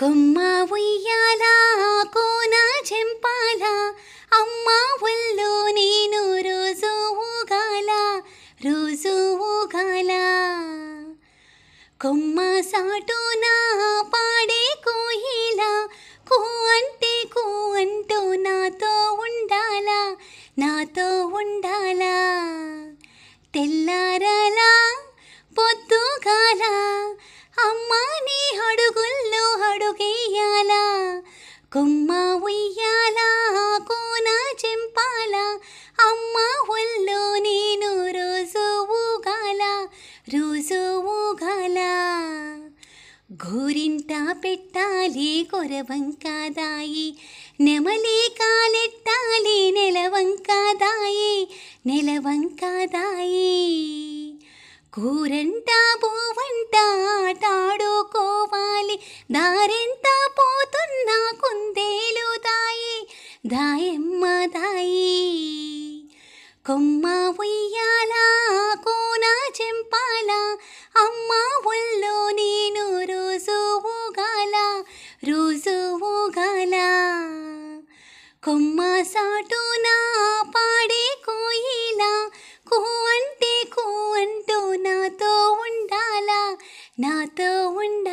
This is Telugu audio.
కొమ్మ ఉయ్యాల కోన చెంపాల అమ్మ ఒళ్ళో నేను రోజు ఊగాల రోజు ఊగాల కొమ్మ సాటున పాడే కోయిల కూ అంటే కూ అంటూ నాతో ఉండాల నాతో ఉండాల తెల్లారలా పొద్దుగాల కొమ్మ ఉయ్యాల కోన చెంపాల అమ్మ ఒళ్ళో నేను రోజు ఊగాల రోజు ఊగాల గోరింట పెట్టాలి కొరవంకాదాయి నెమలి కాలెట్టాలి నెలవంకాదాయి నెలవంకాదాయి కూరంట పూవంట ఆటాడుకోవాలి దారెంత పోతున్నా దాయమ్మ దాయి కొమ్మ ఉయ్యాల కోన చెంపాల అమ్మ ఒళ్ళో నేను రోజు ఊగాల రోజు ఊగాల కొమ్మ సాటు నా పాడే కోయిల కూ అంటే కూ అంటూ నాతో ఉండాల నాతో ఉండాల